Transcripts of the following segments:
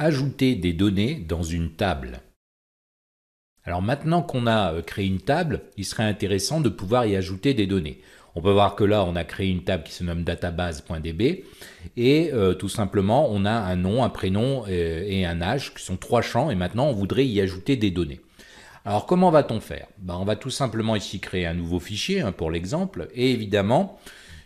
ajouter des données dans une table. Alors maintenant qu'on a euh, créé une table, il serait intéressant de pouvoir y ajouter des données. On peut voir que là, on a créé une table qui se nomme database.db et euh, tout simplement, on a un nom, un prénom et, un âge qui sont trois champs et maintenant, on voudrait y ajouter des données. Alors comment va-t-on faire ben, On va tout simplement ici créer un nouveau fichier hein, pour l'exemple et évidemment,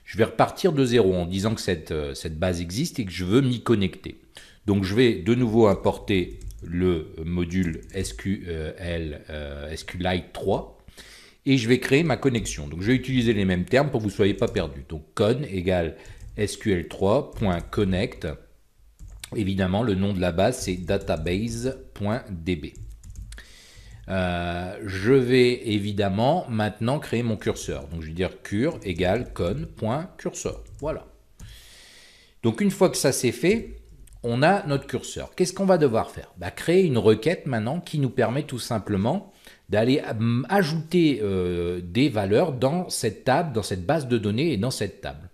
je vais repartir de zéro en disant que cette euh, base existe et que je veux m'y connecter. Donc je vais de nouveau importer le module SQL, euh, SQLite 3 et je vais créer ma connexion. Donc je vais utiliser les mêmes termes pour que vous ne soyez pas perdus. Donc con égale sql3.connect. Évidemment, le nom de la base, c'est database.db. Euh, je vais évidemment maintenant créer mon curseur. Donc je vais dire cur égale con.cursor. Voilà. Donc une fois que ça c'est fait, on a notre curseur. Qu'est-ce qu'on va devoir faire bah, Créer une requête maintenant qui nous permet tout simplement d'aller hum, ajouter euh, des valeurs dans cette table, dans cette base de données et dans cette table.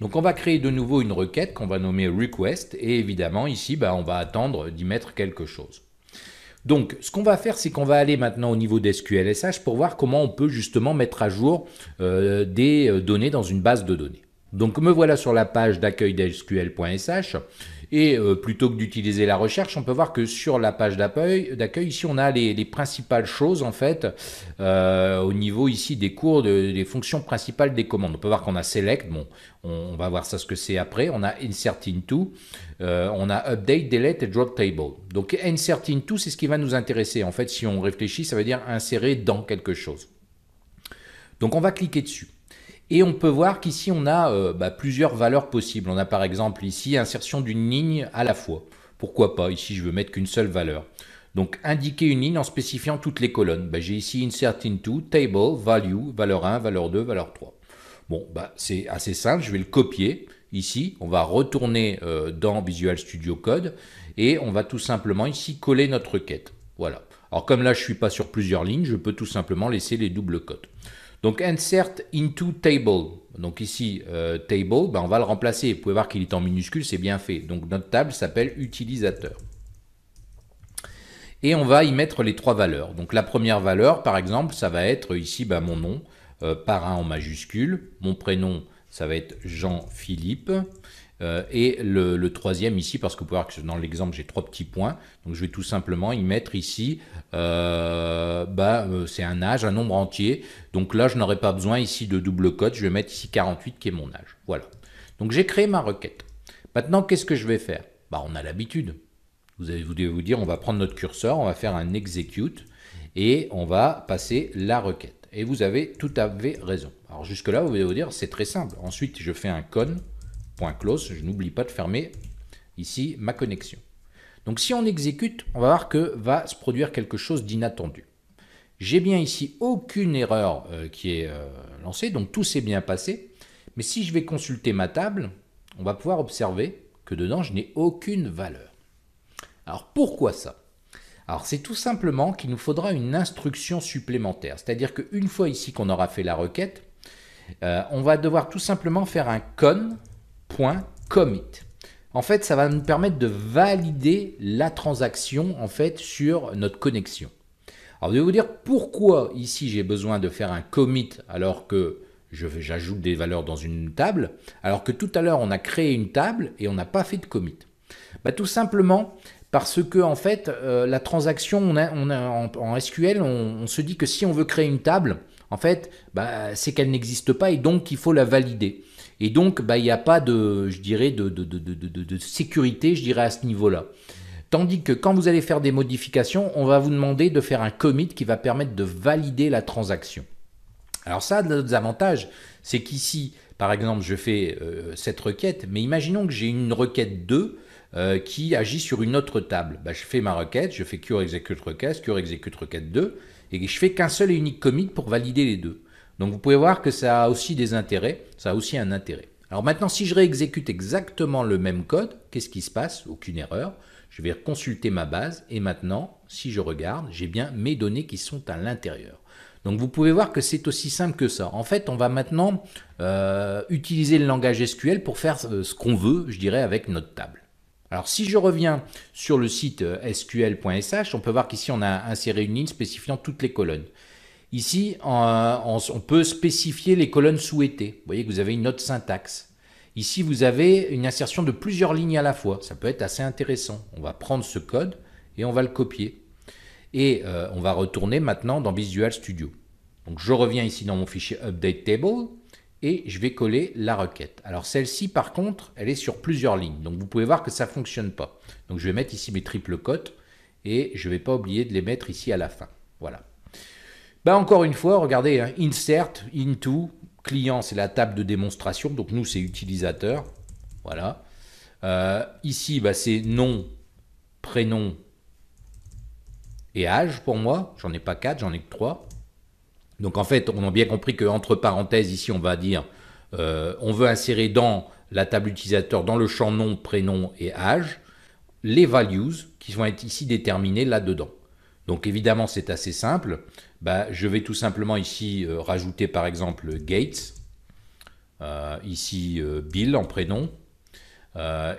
Donc on va créer de nouveau une requête qu'on va nommer request et évidemment ici bah, on va attendre d'y mettre quelque chose. Donc ce qu'on va faire c'est qu'on va aller maintenant au niveau d'SQLSH pour voir comment on peut justement mettre à jour euh, des euh, données dans une base de données. Donc me voilà sur la page d'accueil d'SQL.sh et euh, plutôt que d'utiliser la recherche, on peut voir que sur la page d'accueil, ici, on a les, principales choses, en fait, euh, au niveau ici des cours, des fonctions principales des commandes. On peut voir qu'on a select, bon, on, va voir ça ce que c'est après. On a insert into, euh, on a update, delete et drop table. Donc insert into, c'est ce qui va nous intéresser. En fait, si on réfléchit, ça veut dire insérer dans quelque chose. Donc on va cliquer dessus. Et on peut voir qu'ici, on a euh, bah, plusieurs valeurs possibles. On a par exemple ici insertion d'une ligne à la fois. Pourquoi pas Ici, je veux mettre qu'une seule valeur. Donc, indiquer une ligne en spécifiant toutes les colonnes. Bah, j'ai ici insert into, table, value, valeur 1, valeur 2, valeur 3. Bon, bah, c'est assez simple, je vais le copier ici. On va retourner euh, dans Visual Studio Code et on va tout simplement ici coller notre requête. Voilà. Alors comme là, je ne suis pas sur plusieurs lignes, je peux tout simplement laisser les doubles cotes. Donc insert into table. Donc ici, euh, table, ben, on va le remplacer. Vous pouvez voir qu'il est en minuscule, c'est bien fait. Donc notre table s'appelle utilisateur. Et on va y mettre les trois valeurs. Donc la première valeur, par exemple, ça va être ici ben, mon nom, par euh, parrain en majuscule. Mon prénom, ça va être Jean-Philippe. Euh, et le, troisième ici, parce que vous pouvez voir que dans l'exemple, j'ai trois petits points. Donc, je vais tout simplement y mettre ici, euh, bah, euh, c'est un âge, un nombre entier. Donc là, je n'aurai pas besoin ici de double code. Je vais mettre ici 48 qui est mon âge. Voilà. Donc, j'ai créé ma requête. Maintenant, qu'est-ce que je vais faire bah, On a l'habitude. Vous, devez vous dire, on va prendre notre curseur, on va faire un execute et on va passer la requête. Et vous avez tout à fait raison. Alors jusque-là, vous devez vous dire, c'est très simple. Ensuite, je fais un con, point .close, je n'oublie pas de fermer ici ma connexion. Donc si on exécute, on va voir que va se produire quelque chose d'inattendu. J'ai bien ici aucune erreur euh, qui est euh, lancée, donc tout s'est bien passé. Mais si je vais consulter ma table, on va pouvoir observer que dedans, je n'ai aucune valeur. Alors pourquoi ça Alors c'est tout simplement qu'il nous faudra une instruction supplémentaire. C'est-à-dire qu'une fois ici qu'on aura fait la requête, euh, on va devoir tout simplement faire un con commit. En fait, ça va nous permettre de valider la transaction en fait sur notre connexion. Alors, je vais vous dire pourquoi ici j'ai besoin de faire un commit alors que j'ajoute des valeurs dans une table, alors que tout à l'heure on a créé une table et on n'a pas fait de commit. Bah, tout simplement parce que en fait euh, la transaction, on a, on en, SQL, on, se dit que si on veut créer une table, en fait, bah, c'est qu'elle n'existe pas et donc il faut la valider. Et donc, bah, il n'y a pas de, je dirais, de, sécurité, je dirais, à ce niveau-là. Tandis que quand vous allez faire des modifications, on va vous demander de faire un commit qui va permettre de valider la transaction. Alors ça a d'autres avantages, c'est qu'ici, par exemple, je fais euh, cette requête, mais imaginons que j'ai une requête 2 euh, qui agit sur une autre table. Bah, je fais ma requête, je fais cure execute requête, cure execute requête 2, et je fais qu'un seul et unique commit pour valider les deux. Donc vous pouvez voir que ça a aussi des intérêts, ça a aussi un intérêt. Alors maintenant, si je réexécute exactement le même code, qu'est-ce qui se passe Aucune erreur. Je vais consulter ma base et maintenant, si je regarde, j'ai bien mes données qui sont à l'intérieur. Donc vous pouvez voir que c'est aussi simple que ça. En fait, on va maintenant euh, utiliser le langage SQL pour faire euh, ce qu'on veut, je dirais, avec notre table. Alors si je reviens sur le site sql.sh, euh, on peut voir qu'ici on a inséré une ligne spécifiant toutes les colonnes. Ici, on, peut spécifier les colonnes souhaitées. Vous voyez que vous avez une autre syntaxe. Ici, vous avez une insertion de plusieurs lignes à la fois. Ça peut être assez intéressant. On va prendre ce code et on va le copier. Et euh, on va retourner maintenant dans Visual Studio. Donc je reviens ici dans mon fichier Update Table et je vais coller la requête. Alors celle-ci, par contre, elle est sur plusieurs lignes. Donc vous pouvez voir que ça ne fonctionne pas. Donc je vais mettre ici mes triples cotes et je ne vais pas oublier de les mettre ici à la fin. Voilà. Bah, encore une fois, regardez, hein, insert, into, client, c'est la table de démonstration, donc nous, c'est utilisateur. Voilà. Euh, ici, bah, c'est nom, prénom et âge pour moi. J'en ai pas quatre, j'en ai que trois. Donc en fait, on a bien compris qu'entre parenthèses, ici, on va dire, euh, on veut insérer dans la table utilisateur, dans le champ nom, prénom et âge, les values qui vont être ici déterminées là-dedans. Donc évidemment, c'est assez simple. Bah, je vais tout simplement ici euh, rajouter par exemple Gates, euh, ici euh, Bill en prénom,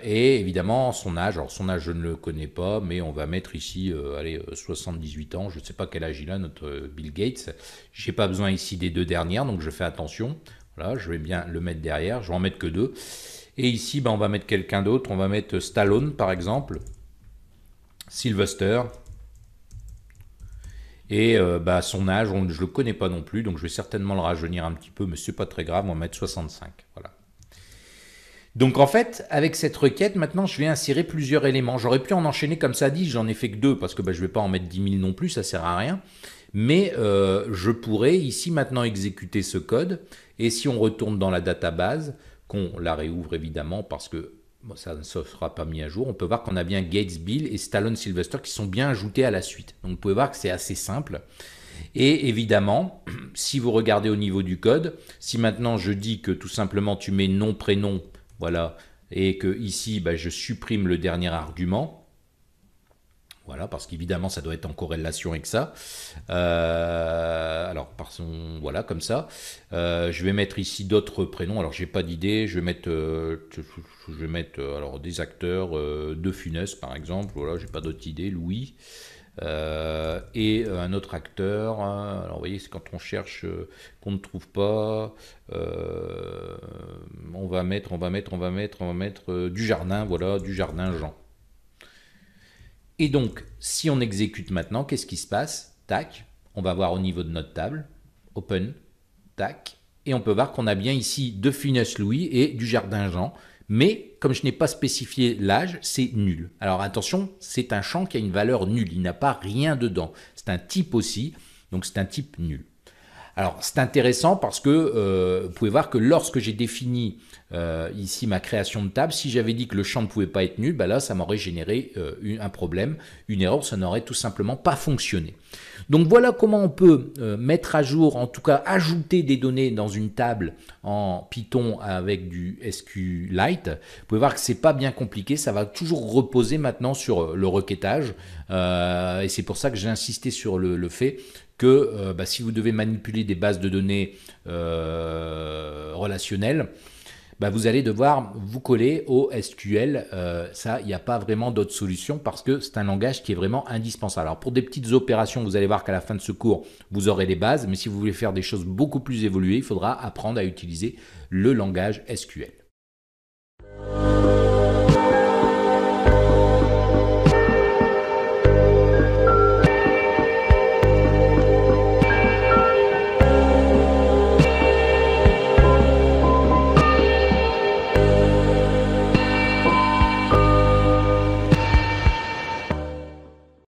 et évidemment son âge. Alors son âge, je ne le connais pas, mais on va mettre ici allez, 78 ans. Je ne sais pas quel âge il a, notre Bill Gates. Je n'ai pas besoin ici des deux dernières, donc je fais attention. Voilà, je vais bien le mettre derrière. Je vais en mettre que deux. Et ici, bah, on va mettre quelqu'un d'autre. On va mettre Stallone, par exemple. Sylvester, et euh, bah, son âge, je ne le connais pas non plus, donc je vais certainement le rajeunir un petit peu, mais n'est pas très grave, on va mettre 65. Voilà. Donc en fait, avec cette requête, maintenant, je vais insérer plusieurs éléments. J'aurais pu en enchaîner comme ça 10, j'en ai fait que deux, parce que bah, je ne vais pas en mettre 10 000 non plus, ça sert à rien. Mais euh, je pourrais ici maintenant exécuter ce code, et si on retourne dans la database, qu'on la réouvre évidemment, parce que ça ne sera pas mis à jour. On peut voir qu'on a bien Gates Bill et Stallone Sylvester qui sont bien ajoutés à la suite. Donc vous pouvez voir que c'est assez simple. Et évidemment, si vous regardez au niveau du code, si maintenant je dis que tout simplement tu mets nom, prénom, voilà, et que ici bah, je supprime le dernier argument, voilà, parce qu'évidemment, ça doit être en corrélation avec ça. Euh, alors, par son, voilà, comme ça. Euh, je vais mettre ici d'autres prénoms. Alors, j'ai pas d'idée. Je vais mettre, euh, je vais mettre, alors des acteurs de Funès, par exemple. Voilà, j'ai pas d'autres idées. Louis. et un autre acteur. Alors, vous voyez, c'est quand on cherche qu'on ne trouve pas. on va mettre, on va mettre, on va mettre, on va mettre du jardin, voilà, du jardin Jean. Et donc, si on exécute maintenant, qu'est-ce qui se passe Tac, on va voir au niveau de notre table, open, tac, et on peut voir qu'on a bien ici de Funes Louis et du Jardin Jean, mais comme je n'ai pas spécifié l'âge, c'est nul. Alors attention, c'est un champ qui a une valeur nulle, il n'a pas rien dedans. C'est un type aussi, donc c'est un type nul. Alors c'est intéressant parce que euh, vous pouvez voir que lorsque j'ai défini euh, ici ma création de table, si j'avais dit que le champ ne pouvait pas être nul, bah là ça m'aurait généré euh, un problème, une erreur, ça n'aurait tout simplement pas fonctionné. Donc voilà comment on peut mettre à jour, en tout cas ajouter des données dans une table en Python avec du SQLite. Vous pouvez voir que ce n'est pas bien compliqué, ça va toujours reposer maintenant sur le requêtage et c'est pour ça que j'ai insisté sur le fait que euh, bah, si vous devez manipuler des bases de données euh, relationnelles, bah, vous allez devoir vous coller au SQL. Euh, ça, il n'y a pas vraiment d'autre solution parce que c'est un langage qui est vraiment indispensable. Alors pour des petites opérations, vous allez voir qu'à la fin de ce cours, vous aurez les bases, mais si vous voulez faire des choses beaucoup plus évoluées, il faudra apprendre à utiliser le langage SQL.